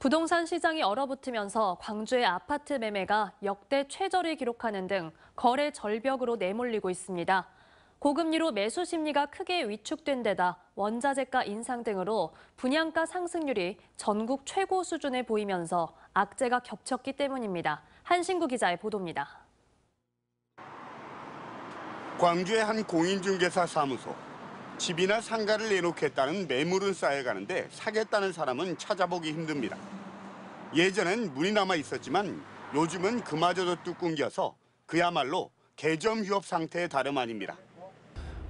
부동산 시장이 얼어붙으면서 광주의 아파트 매매가 역대 최저를 기록하는 등 거래 절벽으로 내몰리고 있습니다. 고금리로 매수 심리가 크게 위축된 데다 원자재가 인상 등으로 분양가 상승률이 전국 최고 수준을 보이면서 악재가 겹쳤기 때문입니다. 한신구 기자의 보도입니다. 광주의 한 공인중개사 사무소. 집이나 상가를 내놓겠다는 매물은 쌓여가는데 사겠다는 사람은 찾아보기 힘듭니다. 예전엔 문이 남아 있었지만 요즘은 그마저도 뚝 끊겨서 그야말로 개점휴업 상태에 다름 아닙니다.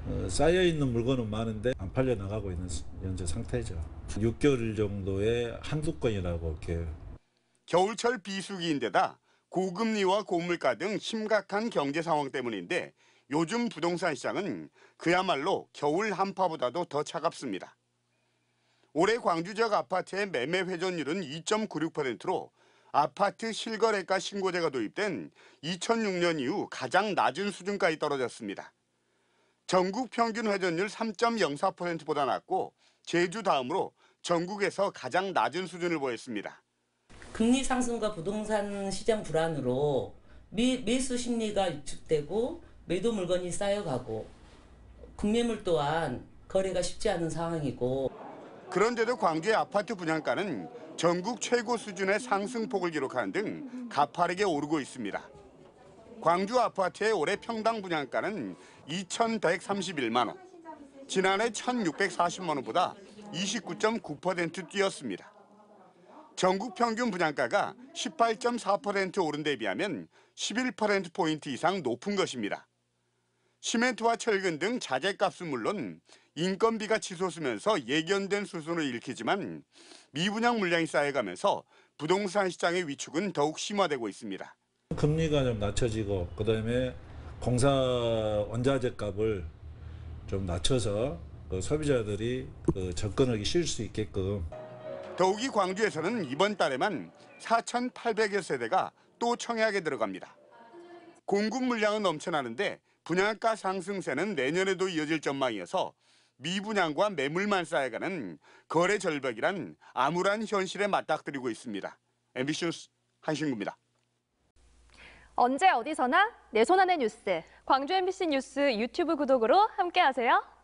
어, 쌓여있는 물건은 많은데 안 팔려나가고 있는 현재 상태죠. 6개월 정도의 한두 건이라고 이렇게. 겨울철 비수기인데다 고금리와 고물가 등 심각한 경제 상황 때문인데 요즘 부동산 시장은 그야말로 겨울 한파보다도 더 차갑습니다. 올해 광주지역 아파트의 매매 회전율은 2.96%로 아파트 실거래가 신고제가 도입된 2006년 이후 가장 낮은 수준까지 떨어졌습니다. 전국 평균 회전율 3.04%보다 낮고 제주 다음으로 전국에서 가장 낮은 수준을 보였습니다. 금리 상승과 부동산 시장 불안으로 미, 매수 심리가 위축되고 매도 물건이 쌓여가고 국매물 또한 거래가 쉽지 않은 상황이고 그런데도 광주의 아파트 분양가는 전국 최고 수준의 상승폭을 기록하는 등 가파르게 오르고 있습니다. 광주 아파트의 올해 평당 분양가는 2,131만 원. 지난해 1,640만 원보다 29.9% 뛰었습니다. 전국 평균 분양가가 18.4% 오른 데 비하면 11%포인트 이상 높은 것입니다. 시멘트와 철근 등 자재값은 물론 인건비가 치솟으면서 예견된 수순을 읽히지만 미분양 물량이 쌓여가면서 부동산 시장의 위축은 더욱 심화되고 있습니다. 금리가 좀 낮춰지고 그다음에 공사 원자재 값을 좀 낮춰서 그 소비자들이 그 접근하기 쉬울 수 있게끔 더욱이 광주에서는 이번 달에만 4,800여 세대가 또 청약에 들어갑니다. 공급 물량은 넘쳐나는데 분양가 상승세는 내년에도 이어질 전망이어서 미분양과 매물만 쌓여가는 거래 절벽이란 암울한 현실에 맞닥뜨리고 있습니다. MBC 뉴스 한신구입니다. 언제 어디서나 내 손안의 뉴스. 광주 MBC 뉴스 유튜브 구독으로 함께하세요.